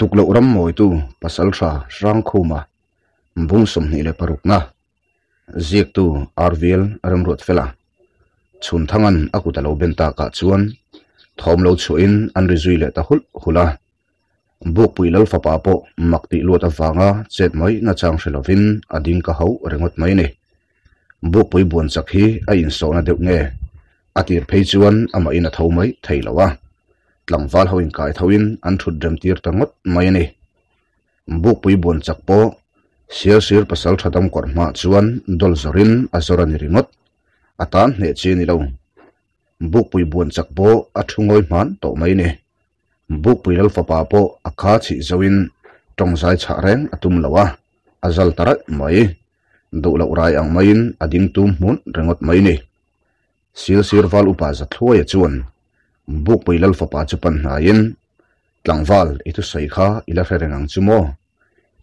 tuk lo ram moi tu pasal tha khô mà, bung som ni le paruk na ziek tu arvel ram rot fela chun thangan akuta lo benta ka chuan thom lo chuin an ri zui le ta hul hula buk pui lo fa pa po makti lo ta wanga chet moi na chang shelovin ading ka ho rengot mai ni buk pui buan chak hi a in so na deuh nge atir phei chuan ama in a tho mai theilowa hoa tlang wal hoin in thoin an thut drem tir tangot mai ni buk pui bon chak po sir sir pasal thatam kor ma chuan dol zorin azoran ringot atan hne chi ni lo buk pui bon chak po athungoi man to mai ni buk pui lal fapa po akha chi zoin tongzai cha reng atum lawa azal tara mai do lo rai ang main ading tum mun rengot mai ni sil sir wal upa za thluai chuan buk pui lal fapa chu pan hnain tlangwal i tu sei kha ila rereng ang chu maw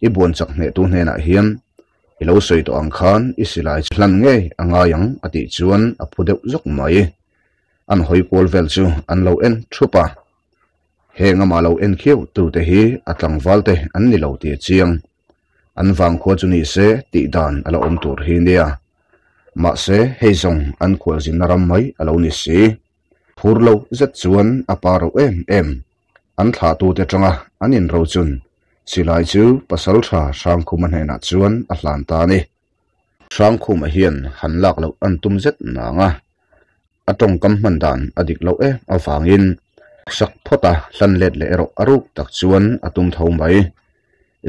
i buan chak hne tu hne na hian i lo sei to ang khan i silai thlan nge anga yang ati chuan a phudeuh zok mai an hoi kol vel chu an lo en thupa he nga ma lo en khiu tu te hi atlangwal te an ni lo te chiang an vang kho chu ni se ti dan ala om tur hi nia ma se heizong an khol zin naram mai alo ni si phurlo zat chuan aparo em em an tha tu te changa anin ro chun silai chu pasal tha sang khu man hena chuan a hlan ta ni sang khu ma hian han lak lo an tum zet na nga atong kam man dan adik lo e a fangin sak phota hlan let le ro aruk tak chuan atum thau mai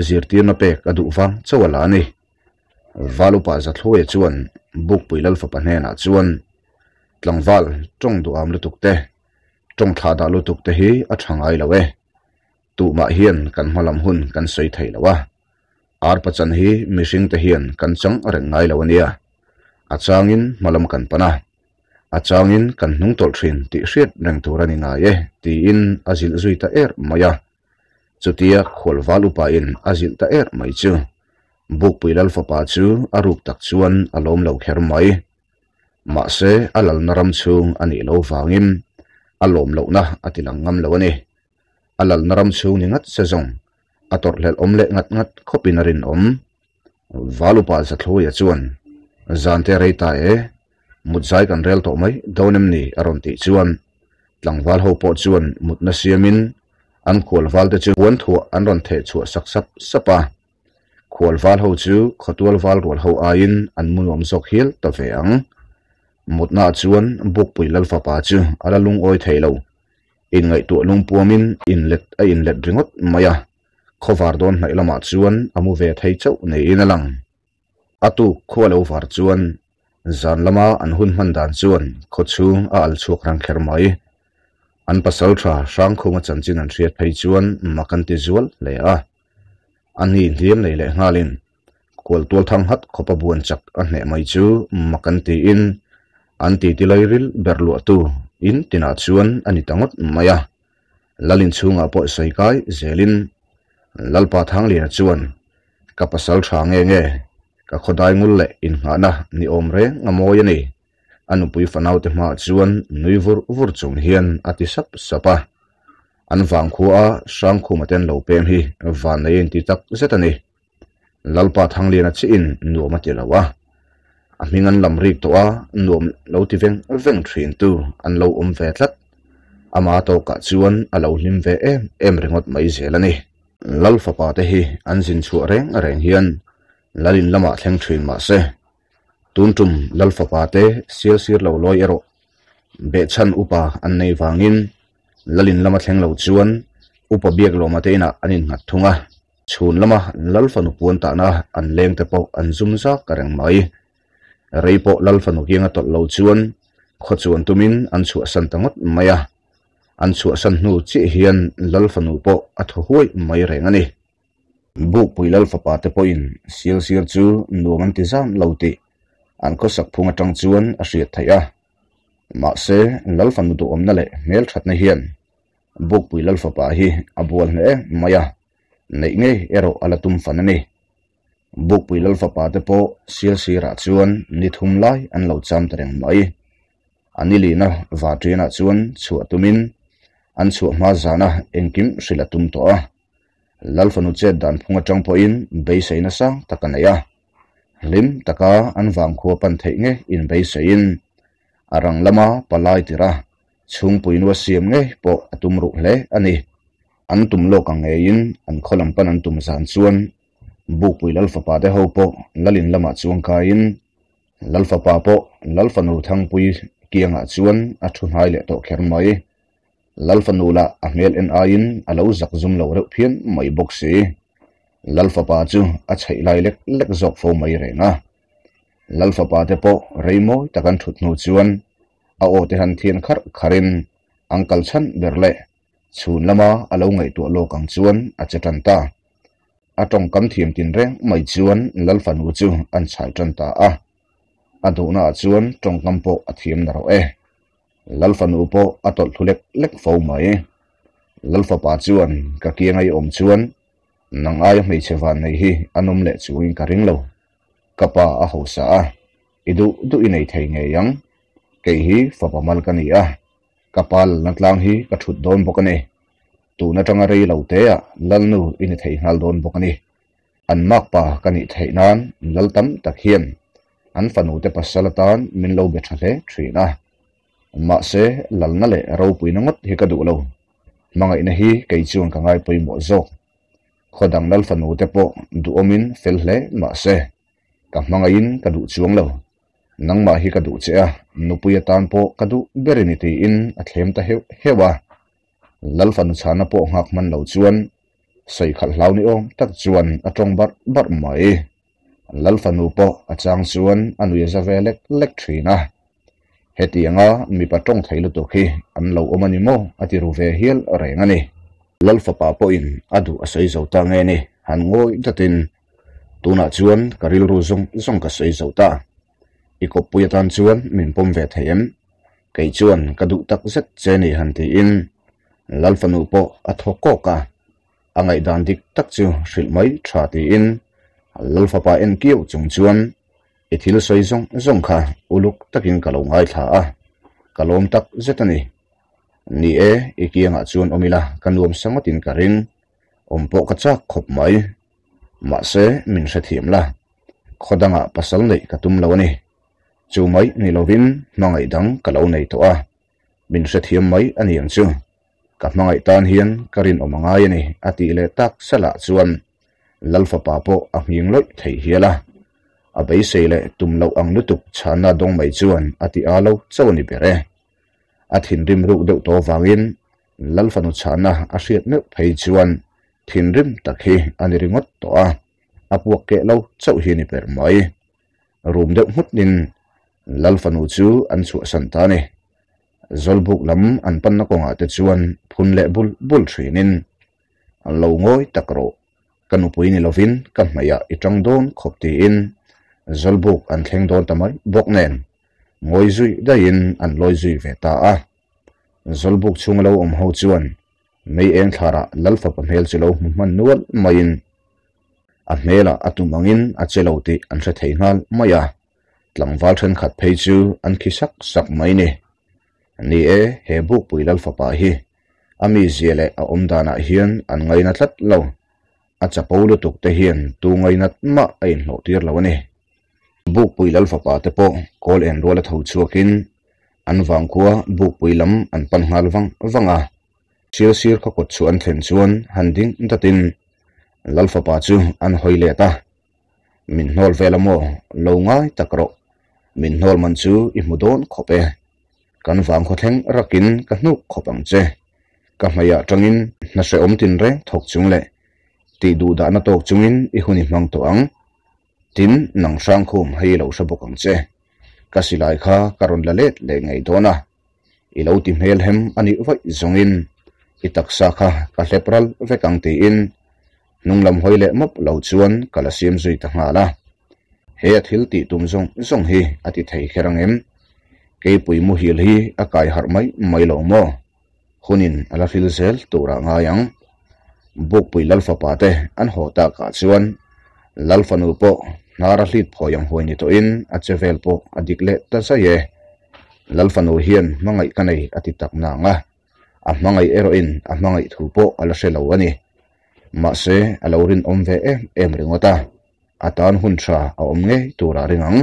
zir ti na pek adu wang chawala ni valupa zathoe chuan buk puilal fa panena chuan lòng vọt trong tụ âm lưu tục tê trong thà đã lưu tục tê hí ở chẳng ai là về e. tụ mạ hiền cần hoa làm hun cần suy thầy là wa ar bát chân hi mi sing te hiền cần chẳng ở ngay là wania in, changin làm cần pana a in cần nung tol thin ti riết reng tu ranh ngai e ti in azil suy ta er maya chủ chutia khol valu pa in azil ta er mai chu buk puilal fa pa chu arup tắc chuan lom lo kher mai mà sẽ alal naram sung vàng im vangin alom lo na atilang ngam lo ani alal naram sung ni ngat sezong ator lel om ngắt ngat ngat khopin rin om valu pa sa thlo ya chuan zante rei ta e mutzai kan rel to mai donem ni aron ti chuan tlangwal ho po chuan mut na siamin an khawlwal te chu wan thu an ron the chu sak sap sapa khawlwal ho chu khotwal wal rol ho ain an munum sok hil ta ve ang một na chuan buk pui lal fa pa ở ala lung oi lâu, in ngai à, à tu lung puamin in lệ a in let ringot maya khovar don nai lama chuan amu ve thei chau nei in lang, atu khó khwalo var chuan zan lama an hun man dan chuan kho chu a al chuk rang kher mai an pasal tha sang khunga chan chin an thiat phei chuan makan ti zual le a an hi hliam nei le ngalin kol tuột thang hát khó buan chắc a hne mai chu makan ti in anti tilairil berlu atu in tinachuan anitangot maya lalin chunga po saikai zelin lalpa thang lia kapasal thange nge ka khodai ngul in nga ni omre re ngamoya ni anupui fanau te ma chuan nuivur vur chung hian ati sap sapa an vang khuwa sang khu maten lo pem hi van nei ti tak zetani lalpa thang lian chi in nuama ti anh à, anh làm riêng tụa nuông lâu thì vén vén chuyện tu anh lâu ôm về thật à, mà to cả chuan anh à, lâu hlim ve em em rengot mai zelani lal fa pa te anh xin jin rèn rèn hiền, lần lalin lama thằng thin ma se tun tum lal fa pa te sir sir lâu lâu ero be chân upa anh an nei lần lalin lama thằng lo chuan upa biak lo ma te na anin ngat thunga chhun lama lal fa nu puan ta na an leng bao anh an zum za kareng mai reipo lalfanu hinga tot lo chuan khachuan tumin an chu san tangot maya an chu san hnu chi hian lalfanu po atho huai mai reng ani bu pui lalfa pa te poin sil sil chu nuam ti zam lo ti an ko sak phunga tang chuan a hriat thai a ma se lalfanu du omna le mel that na hian buk pui lalfa pa hi abual ne maya nei nge ero ala tum fan ani bukpui lalfapate pah sialsirah chuan nithum lai an lo chamtereng ma i anilina vaṭina chuan huahtumin an chuah hmazâna engkim hrilh a tum ta a lalfanuchet dânphunga ṭangpahin beisana sâng taka nei a rim taka an vângkhua pantheih ngei in beisai in a ranglama palai tira cungpuinua siam ngeipah a tum ruh le ai an tumlaka geiin an kalampan an tum zân cuan bukui lalfapa de ho po lalin lama chuang kain lalfapa po lalfanu thangpui kianga chuan a thun hai le to kher mai lalfanu la a mel en ain alo zak zum lo reuh phian mai bok si lalfapa chu a chhei lai lek lek zok fo mai renga lalfapa te po reimo takan thutnu chuan a o te han thian khar kharin angkal chan berle chhun lama alo ngai tu lo kang chuan a chetan ta a trong cam thiam tin reng mai chuan lal fan u chu an chai tan ta a a du na chuan trong kam po e. e. a thiam na ro e lal fan u po a tol thulek lek fo mai lal fa pa chuan ka kia ngai om chuan nang ai mai chewan nei hi anum le chuin ka ring lo kapa a ho sa a idu du inei thei nge yang cái hi fa pa mal ka ni a kapal natlang hi ka thut don bok ani tu na tanga rei lo te a lalnu in thei hal don bok ani an mak pa kani thei nan lal tam tak hiam an fanu te pasalatan min lo be thale thina ma se lalna le ro pui na ngot he ka du lo manga in hi kei chuang ka ngai pui mo zo khodang lal fanu te po du omin fel hle ma se ka manga in ka à du chuang lo nang ma hi ka du che a nupuya tan po ka du beriniti in athlem ta hewa lalfan chana po ngak man lo chuan sei khat hlau ni awm tak chuan atong bar bar mai lalfanu po achang chuan anui zave lek lek thina heti anga mi patong thailu to khi anh lo om ani mo ati ru ve hial renga ni lalfa pa po in adu asai zo ta nge ni han ngoi tatin tuna chuan karil ru zong zong ka sei zo ta ikop puyatan chuan min pom ve theim kei chuan kadu tắc zet che ni han ti in lalfanu po athoko ka angai dan dik tak chu hril mai tha ti in lalfa pa en kiu chung chuan ethil soi zong zong kha uluk takin kalo ngai tha a kalom tak zetani ni e ikianga chuan omila kanuam sangatin karin ompo kacha khop mai ma se min se thiam la khodanga pasal nei katum lo ni chu mai ni lovin mangai dang kalo nei to a min se thiam mai aniang chu ka hmangai tan hian karin omangai ani ati le tak sala chuan lalfa pa po a hming loi thei hiala a bei sei le tumlo ang lutuk chana dong mai juan, ati alo chawni bere a thin rim ru to wangin lalfa nu chana a hriat ne juan, chuan takhi ani ringot to a apuak ke lo chau hi ni per mai room lalfa nu chu an chu zolbuk lam an pan na konga te chuan phun le bul bul thinin an lo ngoi takro kanupui ni lovin kan maya itang don khopti in zolbuk an thleng don tamai bok nen ngoi zui da in an loi zui ve ta a zolbuk chung lo om ho chuan mei eng thara lalfa pamhel chilo man nual mayin a hmela atumangin a cheloti an hre theingal maya tlangwal à. then khat phei chu an khisak sak mai ni ni e he bu pui lal fa pa hi ami zele a om dana hian an ngai na tlat lo a chapaulu tuk te hian tu ngay na ma ai lâu tir lo ani bu pui lal fa pa te po kol en rola tho chuakin an wang khuwa bu pui lam an pan ngal vang wanga sir sir kha kot chu an thlen chuan handing datin lal fa pa chu an hoile ta min hol velamo lo ngai takro min hol man chu i mudon khope kan vang kho theng rakin ka hnuk khopang che ka hmaya tangin na se om tin reng thok chung le ti du da na tok chungin i huni hmang to ang tin nang sang khum hei lo sa bokang che ka silai kha karon la let le ngai dona i lo ti mhel hem ani vai zongin i taksa kha ka hlepral vekang ti in nunglam hoi le mop lo chuan kala siam zui ta hnga la he athil ti tum zong zong hi ati à thei kherang em ke puimu hil hi a kai har mo hunin ala fil zel tura nga yang buk pui lalfa pate an hota ta ka chuan lalfa nu po nara hlit pho yang hoi in a chevel po adikle tasaye. lalfa nu hian mangai kanai ati tak na nga a mangai ero in a mangai thu ala se lo ani ma se alorin om ve em eh, em ringota atan hun tha a tura ringang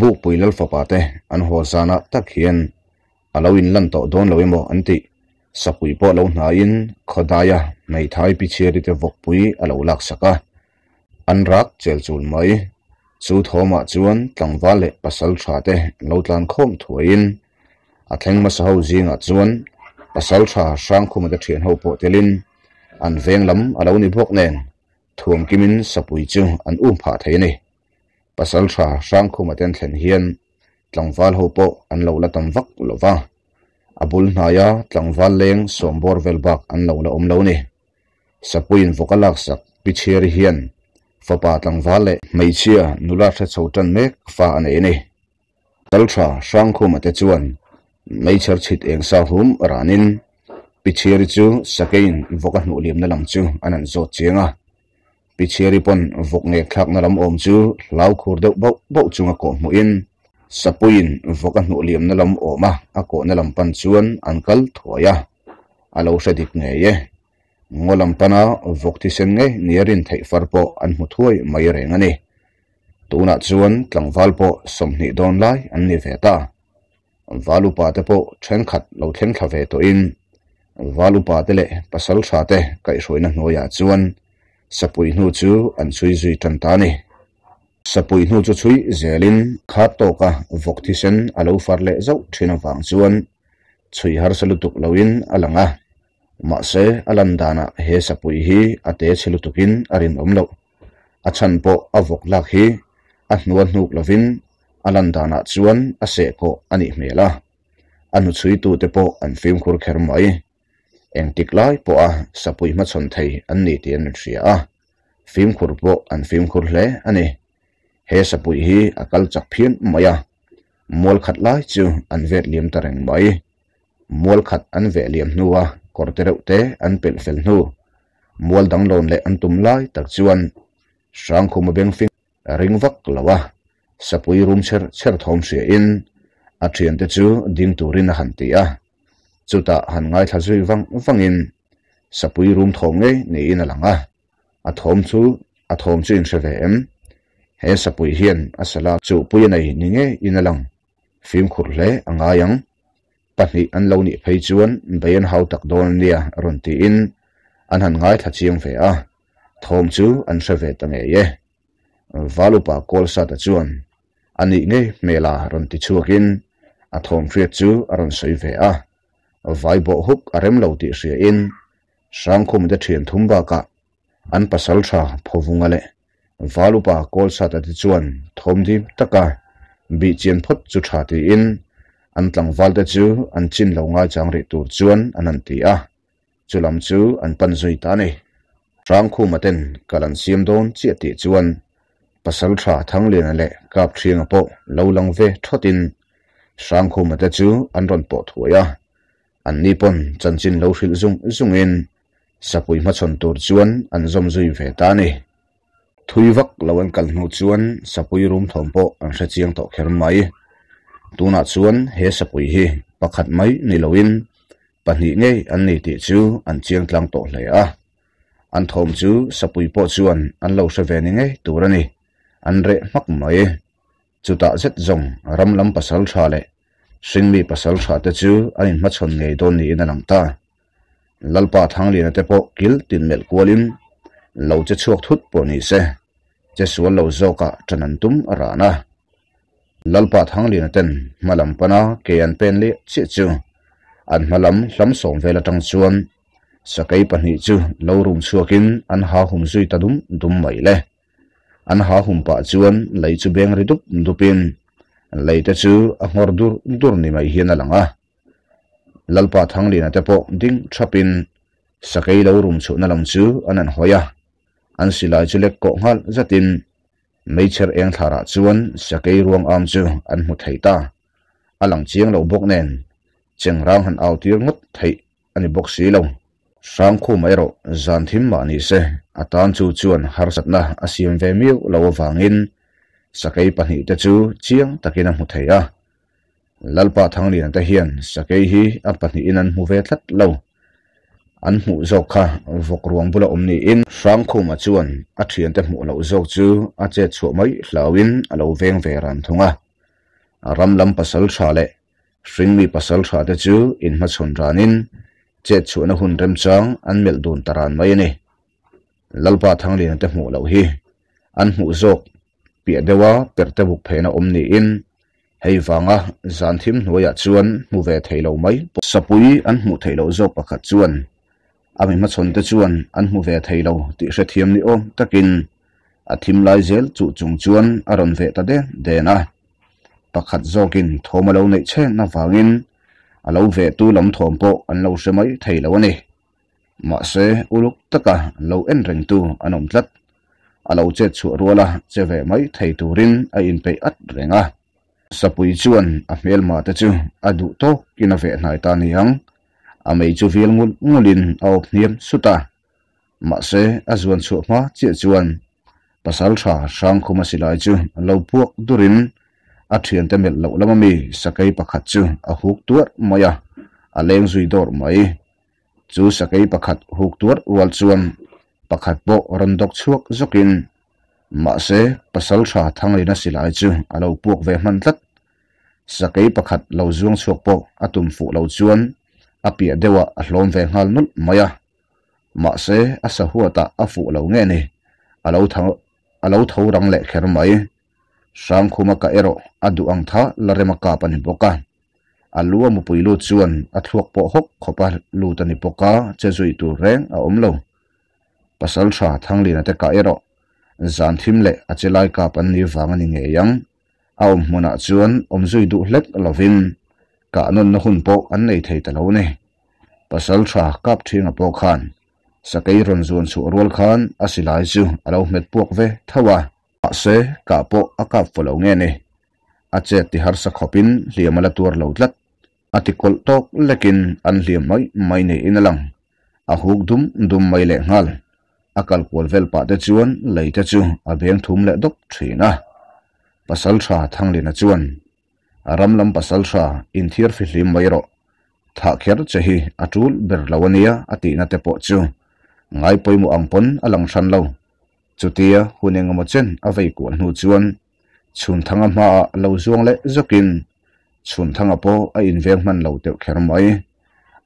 bu pui lal fa pa te an ho zana tak hian alo in lan to don lo emo anti sapui po lo na in khodaya nei thai pi cheri te vok pui alo lak saka an rak chel chul mai chu thoma chuan tlangwa le pasal tha te lo tlan khom thuin a thleng ma sa ho zinga ah chuan pasal tha sang khum da thian ho po telin an veng lam alo ni bok neng thuam kimin sapui chu an um pha thei nei pasal tha sang khu maten thlen hian tlangval ho po an lo la tam vak lova abul naya tlangval leng sombor vel bak an lo la om lo ni sapuin vokalak sak pichher hian fapa tlangval le mai chia nula tha chotan mek fa an ene kal tha sang khu mate chuan mai bị chit eng sa hum ranin vô chu sakein vokan nà liam na lam ăn anan zo chenga picheri pon vok nge khak na lam om chu lau khur deuh bau bau chunga ko mu in sapuin vok an liam na lam oma a ko na lam pan chuan an kal thoya alo sha dik nge ye ngolam pana vok ti sen nge niarin thei far po an mu thuai mai re ngani tuna chuan tlangwal po somni don lai an ni ve ta valu pa te po then khat lo thlen thla ve to in valu pa te le pasal tha te kai hroi na hnoya chuan sapui nu chu an chui zui tan ta ni sapui nu chu chui zelin kha to ka vok thi sen alo far le zau thina wang chuan chui har salutuk loin alanga ma se alan dana he sapui hi ate chilutukin arin omlo achan po avok lak hi a hnuan hnuk lovin alan dana chuan ase ko ani hmela anu chui tu te po an film khur kher mai eng tik lai po a sapui ma chon thei an ni ti an ria a film khur po an film khur hle ani he sapui hi akal chak phian maya mol khat lai chu an vet liam tareng mai mol khat an ve liam nuwa kortereuh te an pel fel nu mol dang lon le an tum lai tak chuan sang khum beng fing ring vak lawa sapui room cher cher thom sia in a à thian te chu ding turin han ti a à. จุดาหันง่ายทั้งสุยวังวังอินสับปุยรูมทงเอ้นี่อินหลังอ่ะอาทอมชูอาทอมชูอินเสวมเฮสับปุยเฮียนอาสลาจูปุยในนี่เอ้อินหลังฟิล์มขุดเล่อ่างายังปัจจุบันเรานี่ไปจวนเบียนเฮาตักโดนเนี่ยรุนตีอินอันหันง่ายทั้งสุยงเฟียทอมชูอันเสวตังเอ้ยวาลุปากอลสัตจวนอันนี้เงี้ยเมลารุนติชัวกินอาทอมเฟียจูอรุนสุยเฟีย vai bộ húc à rem lâu tị sửa in sang khum đã thiền thum ba cả an pasal tha phô vung ale valu pa kol sa ta ti thùng đi di cả, bị chiên phốt chu tha ti in an tlang val ta chu an chin lo nga chang ri tur chuan an an ti a chu lam chu an pan zui ta ne sang khum aten kalan siam don chi ti chuan pasal tha thang len ale kap thiang lâu lo lang ve thotin sang khum ta chu an ron po thuaya an ni pon chan chin lo hril zung zung in sapui ma chon tur chuan an zom zui ve ta ni thui vak lo an kal hnu chuan sapui rum thom po an hre chiang to kher mai tuna chuan he sapui hi pakhat mai ni loin pahnih nge an ni ti chu an chiang tlang to hle a an thom chu sapui po chuan an lo hre ve ni nge tur ani an re hmak mai chuta zet zong ram lam pasal tha le sinmi pasal tha te chu a in ma chon ngei don ni in a lang ta lalpa thang lina te po kil tin mel kualin lo che chuak thut po ni se che sual lo zo ka chanan tum ra na lalpa thang lina ten malam pana ke an pen le chi chu an malam hlam som vela tang chuan sakai pahni chu lo rum chuakin an ha hum zui tadum dum mai le an ha hum pa chuan lei chu beng ridup dupin leita chu a ngor dur dur ni mai hian alanga lalpa thang lina te pawh ding thapin sakei lo rum chu na lam chu anan hoya an silai chu lek ko ngal zatin meicher eng thara chuan sakei ruang am chu an mu theita alang chiang lo bốc nen cheng rang han ao tir ngot thei anh bốc si lo sáng khu mai ro zan thim ma ni se atan chu chuan har satna asiam ve miu lo wangin sakei pahnih te chu chiang takin a hmu thei a lalpa thang lian te hian sakei hi a pahnih in an hmu ve tlat lo an hmu zawk kha vok ruang bula awm niin hrangkhum a chuan a thian te hmuh lo zawk chu a che chhuah mai hlauin a lo veng ve ran thunga a ram lam pasal thra le hring mi pasal thra te chu in ma chhun ranin che chhuahna hun rem chang an mel dun taran mai ani lalpa thang lian te hmuh lo hi an hmu zawk pia dewa pertebuk phena omni in hei vanga zan thim hnuaiah chuan hmu ve theilo mai sapui an hmuh theilo zawk pakhat chuan ami ma chhonte chuan an hmu ve theilo tih hre thiam ni awm takin a thim lai zel chu chung chuan a rawn ve ta de dena pakhat zawkin thawm alo neih chen na vangin a lo ve tu lam thawm pawh an lo hre mai theilo ani mahse uluk taka lo en reng tu an awm tlat alo chết che chu ruala che ve mai thei turin a in pe at renga sapui chuan a hmel ma te chu a du to kin a ve hnai ta ni ang a mei chu vil ngun ngulin au hniam suta ma se a zuan chu ma che chuan pasal tha sang khuma silai chu lo puak durin a thian te mel mì lama mi sakai pakhat chu a huk tuar maya a leng zui dor mai chu sakai pakhat huk tuar wal chuan pakhat pawh ramdok chuak zawkin mahse pasal tha thanglin a silai chu a lo puak ve hman tlat sakei pakhat lo zuang chuak pawh a tum fu lo chuan a pia dewa a hlawm ve ngal nulh maya mahse a sa huata a fu lo nge ni a lo alo a lo tho rang le kher mai sang khuma ka ero a du ang tha la rema ka pan boka a luwa mu pui lu chuan a thuak pawh hok khopa lu tani poka che zui tu reng a om lo pasal tha thang lin ate ka ero zan thim le achelai ka pan ni wang ani nge yang a om hmuna ah chuan om zui du hlek lovin ka non na hun po an nei thei ta lo ne pasal tha kap thinga po khan sakei ron zon chu rol khan asilai chu alo met puak ve thawa ase ka po aka follow nge ne ache ti har sa khopin liamala tur lo tlat atikol tok lekin an liam mai mai ne inalang ahuk dum dum mai le ngal akal kual vel pa te chuan lei te chu a beng thum le dok thina pasal tha thanglina chuan aram lam pasal tha in thir fi hlim mai ro tha kher che hi atul ber lawania ati na te po chu ngai poimu pon alang than lo chutia huneng ma chen avei ku nu chuan chhun thanga ma lo zuang le zokin chhun thanga po a inveng man lo te kher mai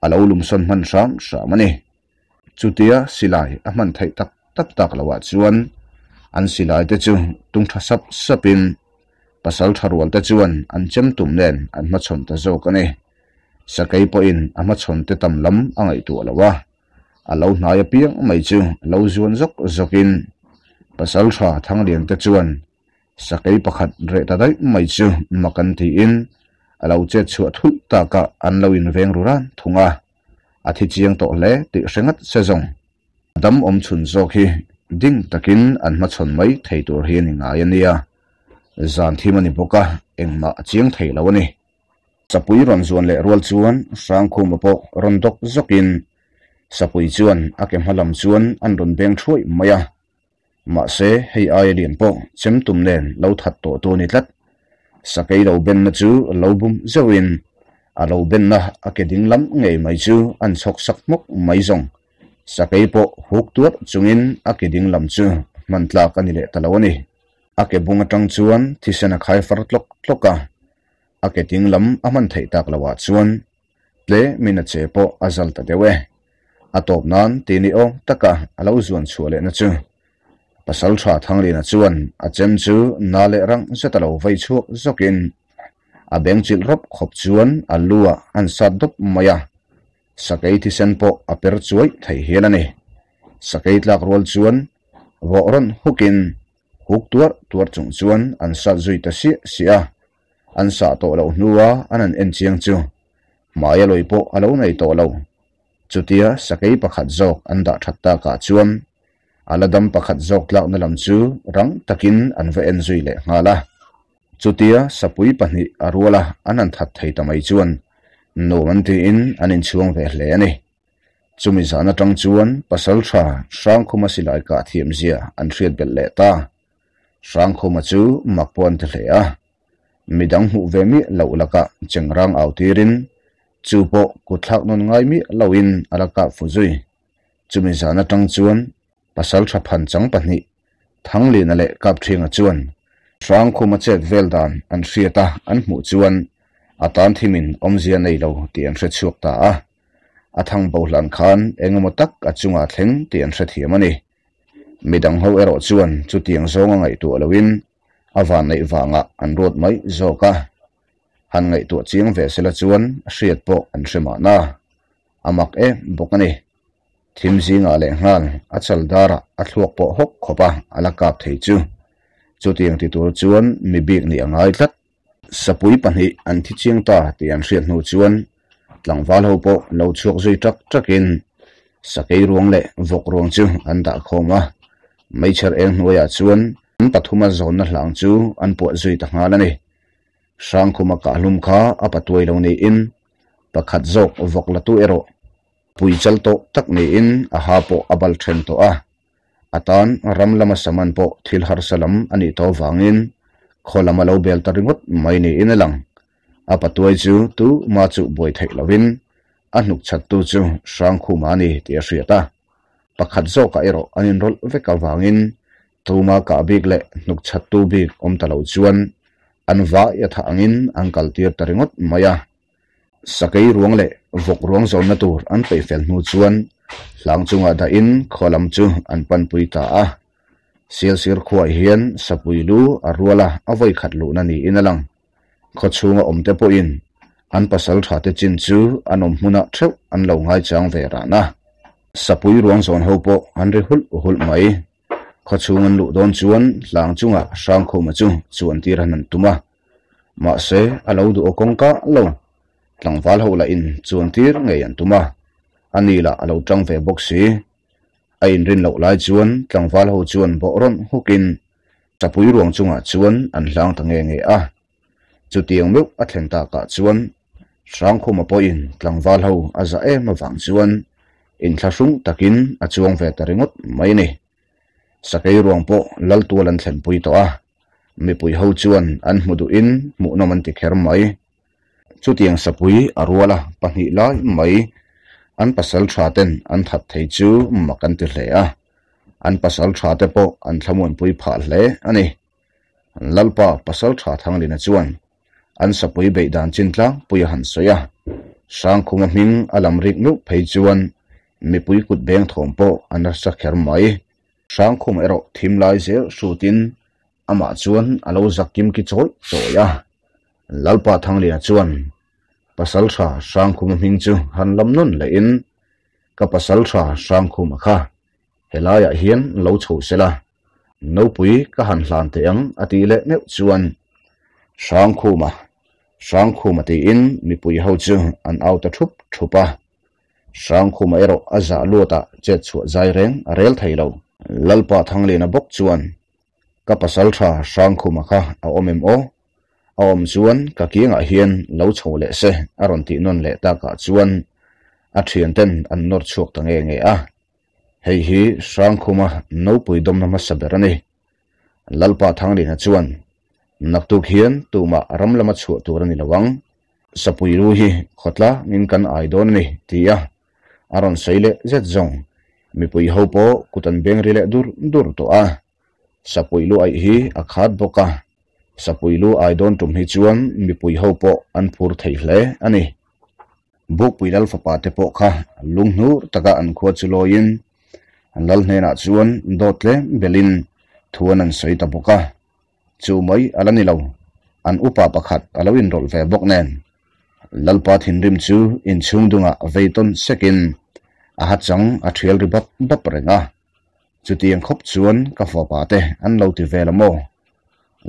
alo lum son man sham sham ani chú chutia silai a man thei tak tak tak lawa chuan an silai te chu tung tha sap sapin pasal tharwal te chuan an chem tum nen an ma chhon ta zo ka ne cái po in ama chhon te tam lam angai tu lawa a lo hnai piang mai chu lo zuan zok zokin pasal tha thang liang te chuan sakai pakhat re ta dai mai chu makan thi in lâu chết chu thu ta ka an lâu in veng ruran à À, a thi chiang tawh hle tih hrengat se zawng dam awm chhun zawk hi ding takin an hmachhawn mai thei tur hi ni ngai ani a mà thim ani boka engmah chiang thei lo ani sapui ron zuan à, le rual chuan hrangkhum độc ron dok zokin sapui chuan a kem halam chuan an ron beng thuai maya mà se hay ai lian po chem tum len lo that to to ni tlat sakei lo ben na lâu lo bum zewin alo à, ben na akeding à, lam ngei mai chu an sok sak mok mai zong sakai po huk tuat chungin akeding à, lam chu mantla ka ni le talawani ake bunga tang chuan thisana khai far tlok tloka ake tinglam aman thei tak lawa chuan tle mina che po azal ta dewe atop nan tini o taka alo zuan chuale na chu pasal tha thang le na chuan achem chu na le rang zetalo vai chu zokin a beng chil rop khop chuan a lua an sat dop maya sakai thi sen po a per chuai thei hian ani sakei tlak rol chuan voron hukin huk tuar tuar chung chuan an sat zui ta si sia an sa to lo nuwa an an en chiang chu maya loi po alo nei to lo chutia sakai pakhat zok an da thatta ka chuan aladam pakhat zok tlak na lam chu rang takin an va en zui le ngala chutia sapui pahnih arwala an an that thei tamai chuan no an ti in an in chuang ve hle ani chumi zana tang chuan pasal tha sang khuma silai ka thiam zia an thriat bel le ta sang khuma chu makpon te hle a midang hu ve mi lo laka chengrang au tirin chu po ku thlak non ngai mi lo in alaka fuzui chumi zana tang chuan pasal tha phan chang pahnih thang le na le kap thinga chuan trang khu ma chet vel dan an riata an mu chuan atan thimin omzia nei lo ti an hret chuak ta a athang bohlan khan engemaw tak achunga thleng ti an hret hiam ani midang ho ero chuan chu tiang anh ngai tu loin awan nei wanga an rot mai zoka han ngai tu chiang ve sela chuan hriat anh an mà na amak e bokani thim zinga le hnan achal dara athuak po hok khopa alakap thei chu chutiang ti tur chuan mi bik thật, angai tlat sapui pahnih anh thi chiang ta ti an hriat hnu chuan tlangval ho pawh lo chuak zui tak takin sakei ruang leh vok ruang chu an dah khawma meichher eng hnuaiah chuan an pathuma zawn na hlang chu an puah zui ta hngal ani hrangkhuma kahlum kha a patuai lo niin pakhat zawk vok la tu erawh pui chal tawh tak niin a ha pawh a bal chân to à atan ram lama saman po thil har salam ani to wangin kholama lo bel taringot mai ni inelang lang apatuai chu tu ma chu boi thei lovin anuk chat tu chu sang khu ma ni te hriata pakhat zo ka ero anin rol ve ka wangin tuma ka bik le nuk chat tu bik om talo chuan anwa ya tha angin angkal tir taringot maya sakai ruang le vok ruang zon na tur an pe fel nu chuan tlang chunga da in kholam chu an pan pui ta a sil sir khuai hian sapui lu a ruala a voi khat lu na ni in alang kho chunga om te po in an pasal tha te chin chu an om huna theu an lo ngai chang ve ra na sapui ruang zon ho po an re hul hul mai kho chungan lu don chuan tlang chunga sang kho ma chu chuan tir han an tuma ma se alo du okong ka lo tlangwal ho la in chuan tir ngei an tuma ani la alo tang ve si ain rin lo lai chuan tlangval ho chuan bo ron hukin chapui ruang chunga à chuan an hlang à. ta nge nge a chu tiang meu a thlen ta ka chuan sang khoma po in tlangval ho a za em awang chuan in thlasung takin a chuang ve ta ringot mai ni sakei ruang po lal tual an thlen pui to a mi pui ho chuan an hmudu in mu noman ti kher mai chu tiang sapui arwala pahnih lai mai an pasal thaten an that thei chu makan ti hle a an pasal thate po an thlamun pui pha hle ani an lalpa pasal tha thang lina chuan an sapui be dan chin tlang pui han soya sang khunga hming alam rik nu phei chuan mi pui kut beng thom po an sa kher mai sang khum ero thim lai zel sutin ama chuan alo zakim ki choi choya lalpa thang lina chuan pasal tha sang khum hming chu han lam nun le in ka pasal tha sang khum kha helaya hian lo chho sela no pui ka han hlan te ang ati le ne chuan sang khuma sang khuma te in mi pui ho chu an out a thup thupa sang khuma ero aza luta che chu zai reng rel thailo lalpa thangle na bok chuan ka pasal tha sang khuma kha a omem o om chuan ka kiangah hian lo chho leh se a rawn tih non leh takah chuan a thian ten an nor chuak ta nge nge a hei hi sangkhuma nopui domna ma saber ani lalpa thanglin a chuan naktuk hian tuma ramlama chu tur ani lawang sapui ru hi khotla nin kan ai don ni tia aron seile zet zong mi pui hopo kutan beng rile dur dur to a sapui lu ai hi akhat boka sapuilu aidon tum hi chuan mipui ho po an phur thei hle ani buk puilal fapa te po kha lung hnu taka an khuwa chu loin an lal hne na chuan dot le belin thuan an soi ta boka chu moi alani lo an upa pakhat alo in rol ve bok nen lalpa thin rim chu in chung dunga veiton sekin a ha chang a thial ribat bap renga chutiang khop chuan ka fapa te an lo ti velamo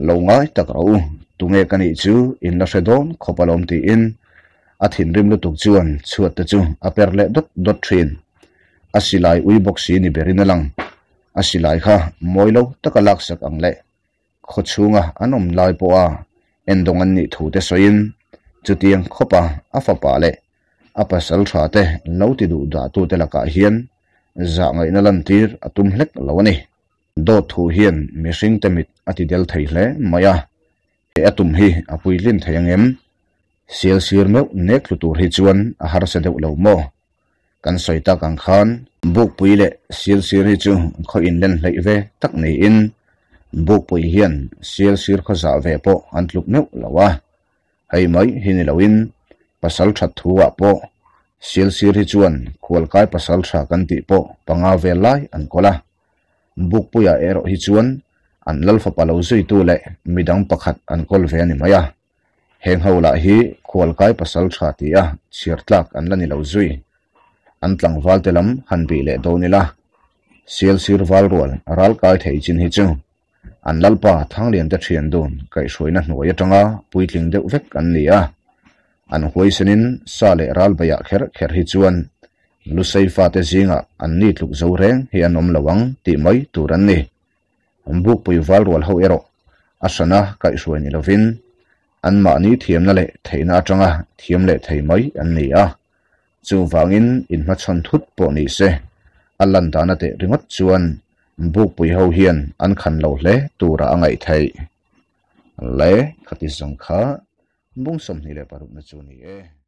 lâu ngay ta cầu tu nghe cái này chứ in là sẽ đón khó bảo lòng thì in à thìn rim lúc tục chuan chuột ta chu à per lệ đốt đốt thuyền à xì lại uy bốc xì ni berin lang à xì lại ha mỗi lâu ta cả lạc sắc ăn lệ khó chung à anh om lại bộ à en dong anh nhị thủ te soi in chu tiếng khó pa à phá pa lệ à pa sal thả te lâu thì đủ đã tu te là cả hiền dạng ngay nó lần tir à tum lek lâu này do thu hiền mi sing ít ati del thei hle maya e atum hi apui lin thei angem sial sir meu nek lu tur hi chuan a har được lâu lo căn soi ta căn khan buk pui le sial sir hi chu kho in lên lấy về tak nei in buk pui hian sial sir kho za ve po an tluk meu lawa hei mai hin in pasal that thuwa po sial sir hi chuan khwal cái pasal tha căn ti po panga ve lai an kola buk puya ero hi chuan an lalfa palo zui tu le midang pakhat an kol ve ani mai a heng ho la hi khwal kai pasal tha ti a chiar tlak an lani lo zui an tlang wal te han bi le do nila la sial sir wal rol ral kai thei chin hi chu an lalpa thang lian te thian dun kai hruina hnuai atanga puitling deuh vek an ni a an huai senin sa le ral baya kher kher hi chuan lu sai fa te zinga an ni tluk zo reng hi an om lawang ti mai turan ni buk pui wal rol ho ero asana kai suan ilovin an ma ni thiam na le theina atanga thiam le thei mai an ni a chu wangin in ma chon thut po ni se alan dana te ringot chuan buk pui ho hian an khan lo hle tura angai thei le khati zongkha bung som ni le paruk na chu ni e